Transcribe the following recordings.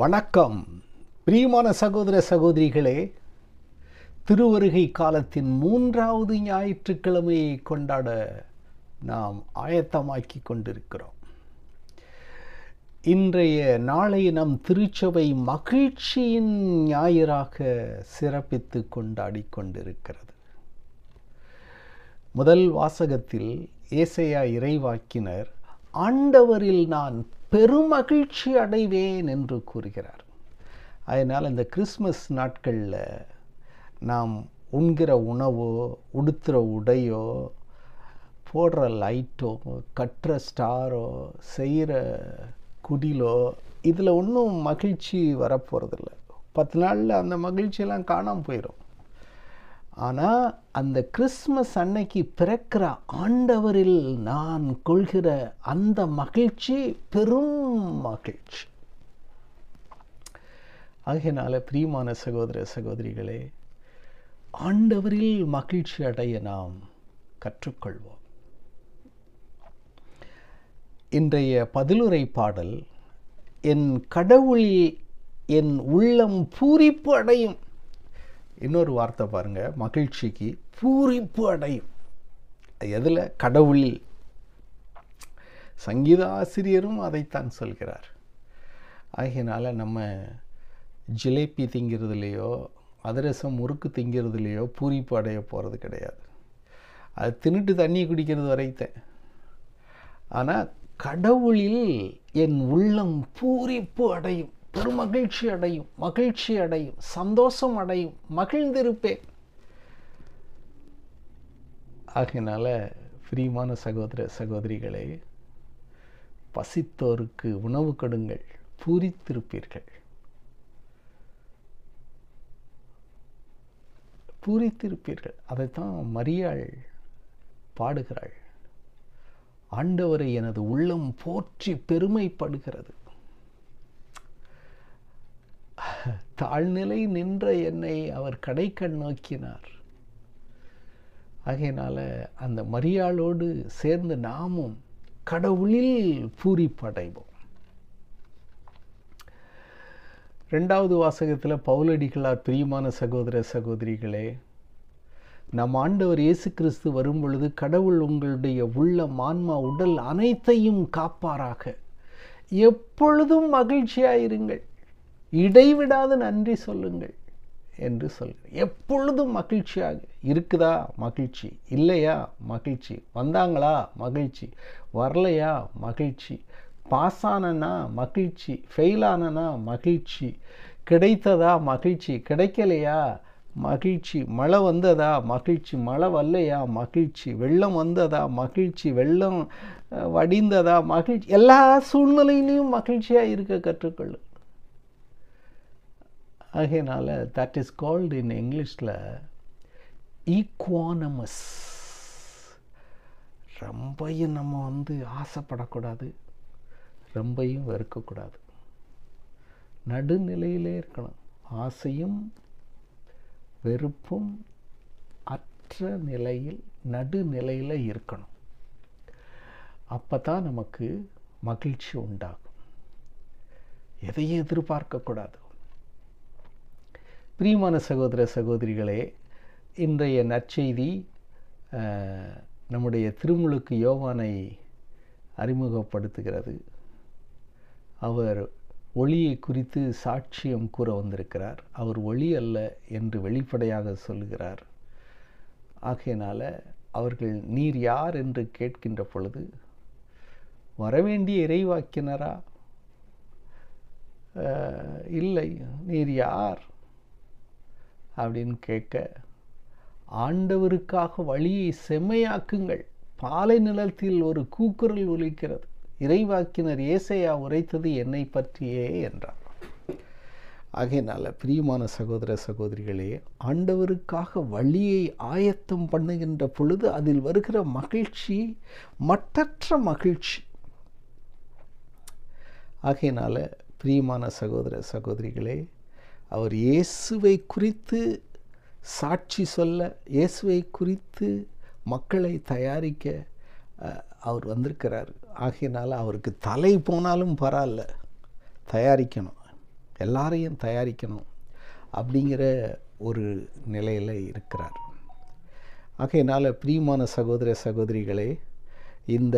வணக்கம் பிரியமான சகோதர சகோதரிகளே திருவருகை காலத்தின் மூன்றாவது ஞாயிற்றுக்கிழமையை கொண்டாட நாம் ஆயத்தமாக்கி கொண்டிருக்கிறோம் இன்றைய நாளை நம் திருச்சபை மகிழ்ச்சியின் ஞாயிறாக சிறப்பித்து கொண்டாடி கொண்டிருக்கிறது முதல் வாசகத்தில் ஏசையா இறைவாக்கினர் ஆண்டவரில் நான் பெருமகிழ்ச்சி அடைவேன் என்று கூறுகிறார் அதனால் இந்த கிறிஸ்மஸ் நாட்களில் நாம் உண்கிற உணவோ உடுத்துகிற உடையோ போடுற லைட்டோ கட்டுற ஸ்டாரோ செய்கிற குடிலோ இதில் ஒன்றும் மகிழ்ச்சி வரப்போகிறதில்ல பத்து நாளில் அந்த மகிழ்ச்சியெல்லாம் காணாமல் போயிடும் ஆனால் அந்த கிறிஸ்மஸ் அன்னைக்கு பிறக்கிற ஆண்டவரில் நான் கொள்கிற அந்த மகிழ்ச்சி பெரும் மகிழ்ச்சி ஆகையினால பிரியமான சகோதர சகோதரிகளே ஆண்டவரில் மகிழ்ச்சி அடைய நாம் கற்றுக்கொள்வோம் இன்றைய பதிலுரை பாடல் என் கடவுளில் என் உள்ளம் பூரிப்பு அடையும் இன்னொரு வார்த்தை பாருங்கள் மகிழ்ச்சிக்கு பூரிப்பு அடையும் எதில் கடவுளில் சங்கீத ஆசிரியரும் அதைத்தான் சொல்கிறார் ஆகையினால் நம்ம ஜிலேபி திங்கிறதுலையோ அதிரசம் முறுக்கு திங்கிறதுலையோ பூரிப்பு அடைய போகிறது கிடையாது அது தின்னுட்டு தண்ணி குடிக்கிறது வரைத்தேன் ஆனால் கடவுளில் என் உள்ளம் பூரிப்பு அடையும் பெரும் மகிழ்ச்சி அடையும் மகிழ்ச்சி அடையும் சந்தோஷம் அடையும் மகிழ்ந்திருப்பேன் ஆகினால பிரியமான சகோதர சகோதரிகளே பசித்தோருக்கு உணவு கொடுங்கள் பூரித்திருப்பீர்கள் பூரித்திருப்பீர்கள் அதைத்தான் மரியாள் பாடுகிறாள் ஆண்டவரை எனது உள்ளம் போற்றி பெருமைப்படுகிறது தாழ்நிலை நின்ற என்னை அவர் கடைக்கண் நோக்கினார் ஆகையினால் அந்த மரியாளோடு சேர்ந்து நாமும் கடவுளில் பூரிப்படைவோம் ரெண்டாவது வாசகத்தில் பவுலடிகளார் பிரியமான சகோதர சகோதரிகளே நம் ஆண்டவர் இயேசு கிறிஸ்து வரும் பொழுது கடவுள் உங்களுடைய உள்ள மான்மா உடல் அனைத்தையும் காப்பாராக எப்பொழுதும் மகிழ்ச்சியாயிருங்கள் இடைவிடாது நன்றி சொல்லுங்கள் என்று சொல்கிறேன் எப்பொழுதும் மகிழ்ச்சியாக இருக்குதா மகிழ்ச்சி இல்லையா மகிழ்ச்சி வந்தாங்களா மகிழ்ச்சி வரலையா மகிழ்ச்சி பாஸ் ஆனனா மகிழ்ச்சி ஃபெயில் ஆனனா மகிழ்ச்சி கிடைத்ததா மகிழ்ச்சி கிடைக்கலையா மகிழ்ச்சி மழை வந்ததா மகிழ்ச்சி மழை வரலையா மகிழ்ச்சி வெள்ளம் வந்ததா மகிழ்ச்சி வெள்ளம் வடிந்ததா மகிழ்ச்சி எல்லா சூழ்நிலையிலையும் மகிழ்ச்சியாக இருக்க கற்றுக்கொள்ளு ஆகையினால் தட் இஸ் கால்டு இன் இங்கிலீஷில் ஈக்வானமஸ் ரொம்பையும் நம்ம வந்து ஆசைப்படக்கூடாது ரொம்பையும் வெறுக்கக்கூடாது நடுநிலையிலே இருக்கணும் ஆசையும் வெறுப்பும் அற்ற நிலையில் நடுநிலையில் இருக்கணும் அப்போ தான் நமக்கு மகிழ்ச்சி உண்டாகும் எதையும் எதிர்பார்க்கக்கூடாது பிரியமான சகோதர சகோதரிகளே இன்றைய நற்செய்தி நம்முடைய திருமுழுக்கு யோவானை அறிமுகப்படுத்துகிறது அவர் ஒளியை குறித்து சாட்சியம் கூற வந்திருக்கிறார் அவர் ஒளி அல்ல என்று வெளிப்படையாக சொல்கிறார் ஆகையினால் அவர்கள் நீர் யார் என்று கேட்கின்ற பொழுது வரவேண்டிய இறைவாக்கினரா இல்லை நீர் யார் அப்படின்னு கேட்க ஆண்டவருக்காக வழியை செம்மையாக்குங்கள் பாலை நிலத்தில் ஒரு கூக்குரல் ஒலிக்கிறது இறைவாக்கினர் ஏசையா உரைத்தது என்னை பற்றியே என்றார் ஆகையினால் பிரியமான சகோதர சகோதரிகளே ஆண்டவருக்காக வழியை ஆயத்தம் பண்ணுகின்ற பொழுது அதில் வருகிற மகிழ்ச்சி மற்றற்ற மகிழ்ச்சி ஆகையினால் பிரியமான சகோதர சகோதரிகளே அவர் இயேசுவை குறித்து சாட்சி சொல்ல இயேசுவை குறித்து மக்களை தயாரிக்க அவர் வந்திருக்கிறார் ஆகையினால் அவருக்கு தலை போனாலும் பரவாயில்ல தயாரிக்கணும் எல்லாரையும் தயாரிக்கணும் அப்படிங்கிற ஒரு நிலையில் இருக்கிறார் ஆகையினால் பிரியமான சகோதர சகோதரிகளே இந்த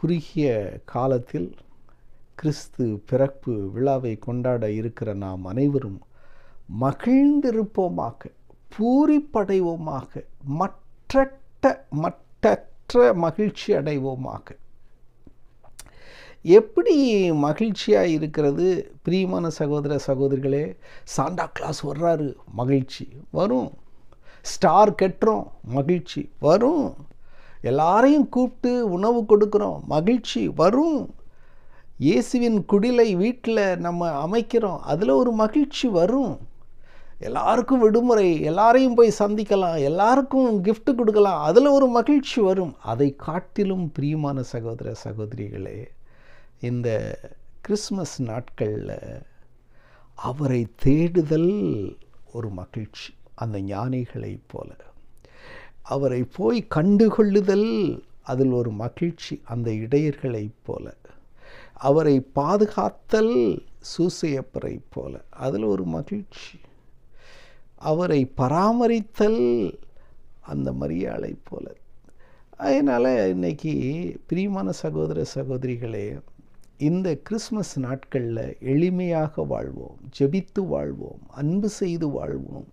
குறுகிய காலத்தில் கிறிஸ்து பிறப்பு விழாவை கொண்டாட இருக்கிற நாம் அனைவரும் மகிழ்ந்திருப்போமாக பூரிப்படைவோமாக மற்ற மற்றற்ற மகிழ்ச்சி அடைவோமாக எப்படி மகிழ்ச்சியாக இருக்கிறது பிரியமான சகோதர சகோதரிகளே சாண்டா கிளாஸ் வர்றாரு மகிழ்ச்சி வரும் ஸ்டார் கெட்டுறோம் மகிழ்ச்சி வரும் எல்லாரையும் கூப்பிட்டு உணவு கொடுக்குறோம் மகிழ்ச்சி வரும் இயேசுவின் குடிலை வீட்டில் நம்ம அமைக்கிறோம் அதில் ஒரு மகிழ்ச்சி வரும் எல்லாருக்கும் விடுமுறை எல்லாரையும் போய் சந்திக்கலாம் எல்லாருக்கும் கிஃப்ட் கொடுக்கலாம் அதில் ஒரு மகிழ்ச்சி வரும் அதை காட்டிலும் பிரியமான சகோதர சகோதரிகளே இந்த கிறிஸ்மஸ் நாட்களில் அவரை தேடுதல் ஒரு மகிழ்ச்சி அந்த ஞானிகளைப் போல அவரை போய் கண்டுகொள்ளுதல் அதில் ஒரு மகிழ்ச்சி அந்த இடையர்களைப் போல அவரை பாதுகாத்தல் சூசையப்பரை போல அதில் ஒரு மகிழ்ச்சி அவரை பராமரித்தல் அந்த மரியாதை போல அதனால் இன்றைக்கி பிரியமான சகோதர சகோதரிகளே இந்த கிறிஸ்மஸ் நாட்களில் எளிமையாக வாழ்வோம் ஜெபித்து வாழ்வோம் அன்பு செய்து வாழ்வோம்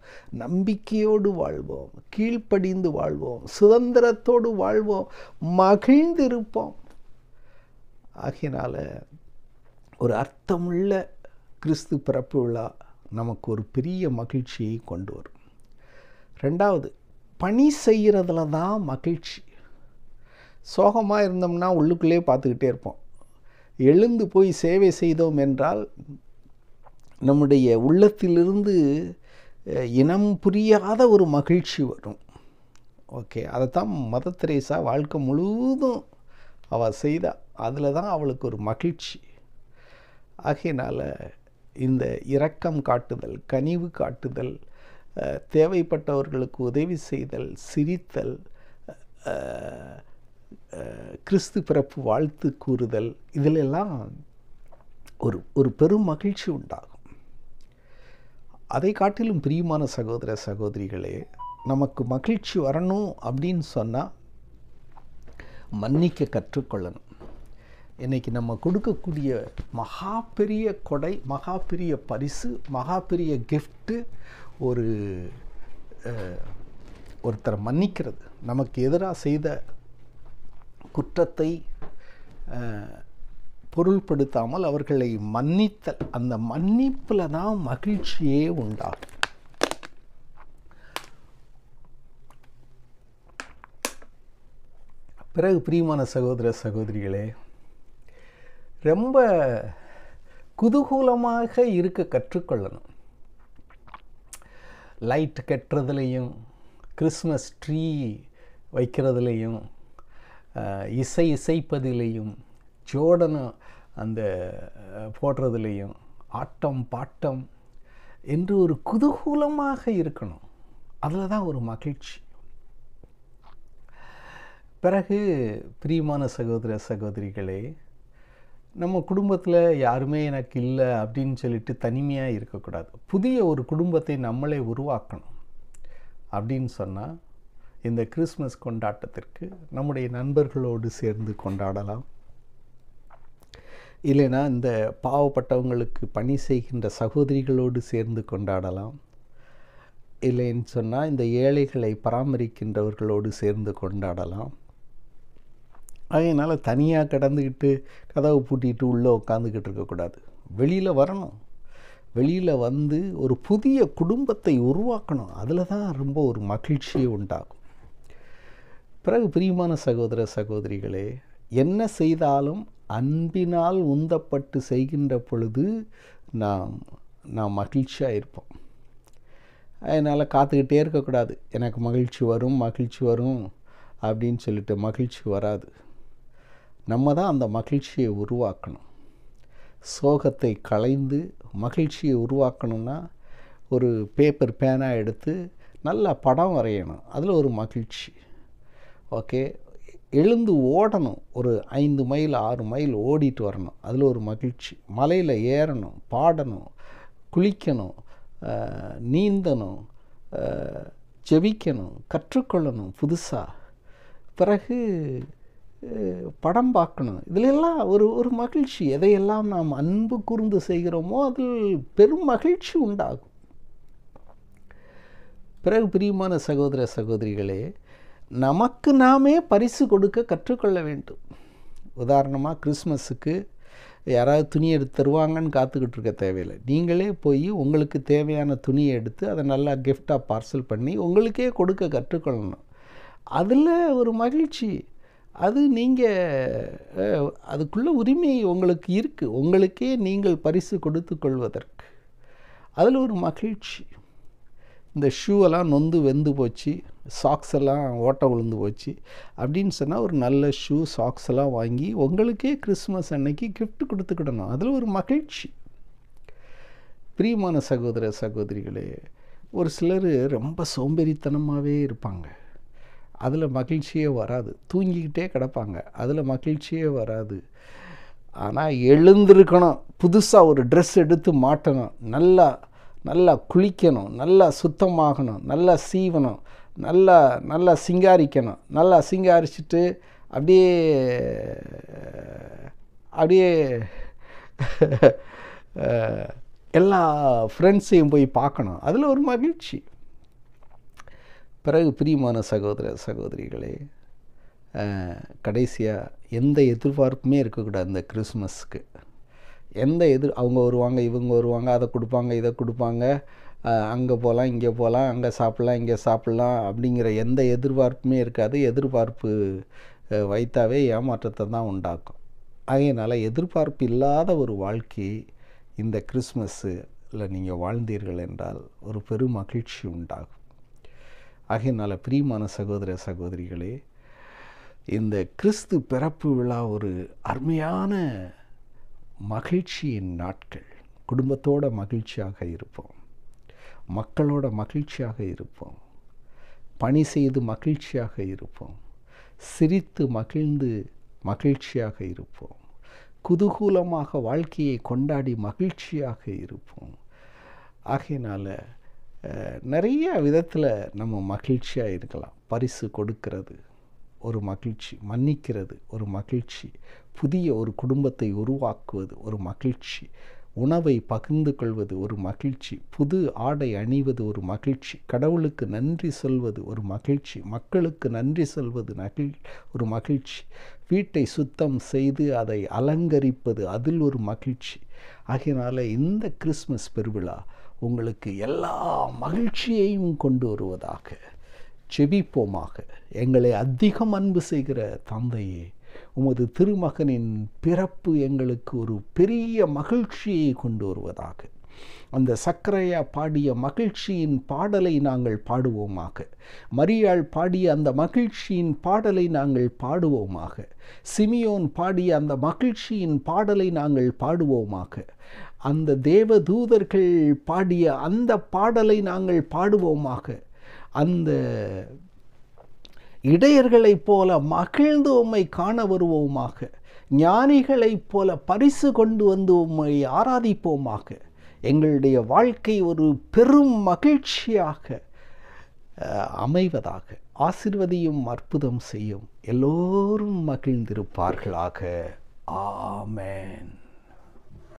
நம்பிக்கையோடு வாழ்வோம் கீழ்ப்படிந்து வாழ்வோம் சுதந்திரத்தோடு வாழ்வோம் மகிழ்ந்திருப்போம் ஆகையினால் ஒரு அர்த்தமுள்ள கிறிஸ்து பிறப்பு விழா நமக்கு ஒரு பெரிய மகிழ்ச்சியை கொண்டு வரும் ரெண்டாவது பணி செய்கிறதுல தான் மகிழ்ச்சி சோகமாக இருந்தோம்னா உள்ளுக்குள்ளே பார்த்துக்கிட்டே இருப்போம் எழுந்து போய் சேவை செய்தோம் என்றால் நம்முடைய உள்ளத்திலிருந்து இனம் புரியாத ஒரு மகிழ்ச்சி வரும் ஓகே அதைத்தான் மத திரேசா வாழ்க்கை முழுவதும் அவள் செய்த அதில் தான் அவளுக்கு ஒரு மகிழ்ச்சி ஆகையினால் இந்த இரக்கம் காட்டுதல் கனிவு காட்டுதல் தேவைப்பட்டவர்களுக்கு உதவி செய்தல் சிரித்தல் கிறிஸ்து பிறப்பு வாழ்த்து கூறுதல் இதிலெல்லாம் ஒரு ஒரு பெரும் மகிழ்ச்சி உண்டாகும் அதை காட்டிலும் பிரியமான சகோதர சகோதரிகளே நமக்கு மகிழ்ச்சி வரணும் அப்படின்னு சொன்னால் மன்னிக்க கற்றுக்கொள்ளணும் இன்றைக்கி நம்ம கொடுக்கக்கூடிய மகா பெரிய கொடை மகா பெரிய பரிசு மகா பெரிய கிஃப்ட்டு ஒரு ஒருத்தரை மன்னிக்கிறது நமக்கு எதிராக செய்த குற்றத்தை பொருள்படுத்தாமல் அவர்களை மன்னித்தல் அந்த மன்னிப்பில் தான் மகிழ்ச்சியே உண்டாகும் பிறகு பிரியமான சகோதர சகோதரிகளே ரொம்ப குதூகூலமாக இருக்க கற்றுக்கொள்ளணும் லைட் கட்டுறதுலேயும் கிறிஸ்மஸ் ட்ரீ வைக்கிறதுலேயும் இசை இசைப்பதிலையும் ஜோடனம் அந்த போடுறதுலேயும் ஆட்டம் பாட்டம் என்று ஒரு குதூகூலமாக இருக்கணும் அதில் தான் ஒரு மகிழ்ச்சி பிறகு பிரியமான சகோதர சகோதரிகளே நம்ம குடும்பத்தில் யாருமே எனக்கு இல்லை அப்படின்னு சொல்லிட்டு தனிமையாக இருக்கக்கூடாது புதிய ஒரு குடும்பத்தை நம்மளே உருவாக்கணும் அப்படின்னு சொன்னால் இந்த கிறிஸ்மஸ் கொண்டாட்டத்திற்கு நம்முடைய நண்பர்களோடு சேர்ந்து கொண்டாடலாம் இல்லைனா இந்த பாவப்பட்டவங்களுக்கு பணி செய்கின்ற சகோதரிகளோடு சேர்ந்து கொண்டாடலாம் இல்லைன்னு சொன்னால் இந்த ஏழைகளை பராமரிக்கின்றவர்களோடு சேர்ந்து கொண்டாடலாம் அதனால் தனியாக கடந்துக்கிட்டு கதவை பூட்டிகிட்டு உள்ளே உட்காந்துக்கிட்டு இருக்கக்கூடாது வெளியில் வரணும் வெளியில் வந்து ஒரு புதிய குடும்பத்தை உருவாக்கணும் அதில் தான் ரொம்ப ஒரு மகிழ்ச்சியை உண்டாகும் பிறகு பிரியமான சகோதர சகோதரிகளே என்ன செய்தாலும் அன்பினால் உந்தப்பட்டு செய்கின்ற பொழுது நாம் நாம் மகிழ்ச்சியாக இருப்போம் அதனால் காத்துக்கிட்டே இருக்கக்கூடாது எனக்கு மகிழ்ச்சி வரும் மகிழ்ச்சி வரும் அப்படின்னு சொல்லிட்டு மகிழ்ச்சி வராது நம்ம தான் அந்த மகிழ்ச்சியை உருவாக்கணும் சோகத்தை களைந்து மகிழ்ச்சியை உருவாக்கணும்னா ஒரு பேப்பர் பேனா எடுத்து நல்லா படம் வரையணும் அதில் ஒரு மகிழ்ச்சி ஓகே எழுந்து ஓடணும் ஒரு ஐந்து மைல் ஆறு மைல் ஓடிட்டு வரணும் அதில் ஒரு மகிழ்ச்சி மலையில் ஏறணும் பாடணும் குளிக்கணும் நீந்தணும் ஜெபிக்கணும் கற்றுக்கொள்ளணும் புதுசாக பிறகு படம் பார்க்கணும் இதிலெல்லாம் ஒரு ஒரு மகிழ்ச்சி எதையெல்லாம் நாம் அன்பு கூர்ந்து செய்கிறோமோ அதில் பெரும் மகிழ்ச்சி உண்டாகும் பிறகு பிரியமான சகோதர சகோதரிகளே நமக்கு நாமே பரிசு கொடுக்க கற்றுக்கொள்ள வேண்டும் உதாரணமாக கிறிஸ்மஸுக்கு யாராவது துணி எடுத்து தருவாங்கன்னு காத்துக்கிட்டு இருக்க தேவையில்லை நீங்களே போய் உங்களுக்கு தேவையான துணியை எடுத்து அதை நல்லா கிஃப்டாக பார்சல் பண்ணி உங்களுக்கே கொடுக்க கற்றுக்கொள்ளணும் அதில் ஒரு மகிழ்ச்சி அது நீங்கள் அதுக்குள்ளே உரிமை உங்களுக்கு இருக்குது உங்களுக்கே நீங்கள் பரிசு கொடுத்து கொள்வதற்கு அதில் ஒரு மகிழ்ச்சி இந்த ஷூவெல்லாம் நொந்து வெந்து போச்சு சாக்ஸ் எல்லாம் ஓட்டம் விழுந்து போச்சு அப்படின்னு சொன்னால் ஒரு நல்ல ஷூ சாக்ஸ் எல்லாம் வாங்கி உங்களுக்கே கிறிஸ்மஸ் அன்னைக்கு கிஃப்ட் கொடுத்துக்கிடணும் அதில் ஒரு மகிழ்ச்சி பிரியமான சகோதர சகோதரிகளே ஒரு சிலர் ரொம்ப சோம்பேறித்தனமாகவே இருப்பாங்க அதில் மகிழ்ச்சியே வராது தூங்கிக்கிட்டே கிடப்பாங்க அதில் மகிழ்ச்சியே வராது ஆனால் எழுந்திருக்கணும் புதுசாக ஒரு ட்ரெஸ் எடுத்து மாட்டணும் நல்லா நல்லா குளிக்கணும் நல்லா சுத்தமாகணும் நல்லா சீவணும் நல்லா நல்லா சிங்காரிக்கணும் நல்லா சிங்காரிச்சிட்டு அப்படியே அப்படியே எல்லா ஃப்ரெண்ட்ஸையும் போய் பார்க்கணும் அதில் ஒரு மகிழ்ச்சி பிறகு பிரியமான சகோதர சகோதரிகளே கடைசியாக எந்த எதிர்பார்ப்புமே இருக்கக்கூடாது இந்த கிறிஸ்மஸ்க்கு எந்த எதிர் அவங்க வருவாங்க இவங்க வருவாங்க அதை கொடுப்பாங்க இதை கொடுப்பாங்க அங்கே போகலாம் இங்கே போகலாம் அங்கே சாப்பிட்லாம் இங்கே சாப்பிட்லாம் அப்படிங்கிற எந்த எதிர்பார்ப்புமே இருக்காது எதிர்பார்ப்பு வைத்தாவே ஏமாற்றத்தை தான் உண்டாக்கும் அதனால் எதிர்பார்ப்பு இல்லாத ஒரு வாழ்க்கை இந்த கிறிஸ்மஸ்ஸில் நீங்கள் வாழ்ந்தீர்கள் என்றால் ஒரு பெரும் மகிழ்ச்சி உண்டாகும் ஆகையினால் பிரியமான சகோதர சகோதரிகளே இந்த கிறிஸ்து பிறப்பு விழா ஒரு அருமையான மகிழ்ச்சியின் நாட்கள் குடும்பத்தோட மகிழ்ச்சியாக இருப்போம் மக்களோட மகிழ்ச்சியாக இருப்போம் பணி செய்து மகிழ்ச்சியாக இருப்போம் சிரித்து மகிழ்ந்து மகிழ்ச்சியாக இருப்போம் குதூகூலமாக வாழ்க்கையை கொண்டாடி மகிழ்ச்சியாக இருப்போம் ஆகையினால் நிறைய விதத்தில் நம்ம மகிழ்ச்சியாக இருக்கலாம் பரிசு கொடுக்கிறது ஒரு மகிழ்ச்சி மன்னிக்கிறது ஒரு மகிழ்ச்சி புதிய ஒரு குடும்பத்தை உருவாக்குவது ஒரு மகிழ்ச்சி உணவை பகிர்ந்து கொள்வது ஒரு மகிழ்ச்சி புது ஆடை அணிவது ஒரு மகிழ்ச்சி கடவுளுக்கு நன்றி சொல்வது ஒரு மகிழ்ச்சி மக்களுக்கு நன்றி சொல்வது நகிழ் ஒரு மகிழ்ச்சி வீட்டை சுத்தம் செய்து அதை அலங்கரிப்பது அதில் ஒரு மகிழ்ச்சி ஆகையினால் இந்த கிறிஸ்மஸ் பெருவிழா உங்களுக்கு எல்லா மகிழ்ச்சியையும் கொண்டு வருவதாக செபிப்போமாக எங்களை அதிகம் அன்பு செய்கிற தந்தையே உமது திருமகனின் பிறப்பு எங்களுக்கு ஒரு பெரிய மகிழ்ச்சியை கொண்டு வருவதாக அந்த சக்கரையா பாடிய மகிழ்ச்சியின் பாடலை நாங்கள் பாடுவோமாக மரியாள் பாடிய அந்த மகிழ்ச்சியின் பாடலை நாங்கள் பாடுவோமாக சிமியோன் பாடிய அந்த மகிழ்ச்சியின் பாடலை நாங்கள் பாடுவோமாக அந்த தேவதூதர்கள் பாடிய அந்த பாடலை நாங்கள் பாடுவோமாக அந்த இடையர்களைப் போல மகிழ்ந்து உம்மை காண வருவோமாக ஞானிகளைப் போல பரிசு கொண்டு வந்து உம்மை ஆராதிப்போமாக எங்களுடைய வாழ்க்கை ஒரு பெரும் மகிழ்ச்சியாக அமைவதாக ஆசிர்வதியும் அற்புதம் செய்யும் எல்லோரும் மகிழ்ந்திருப்பார்களாக ஆமேன்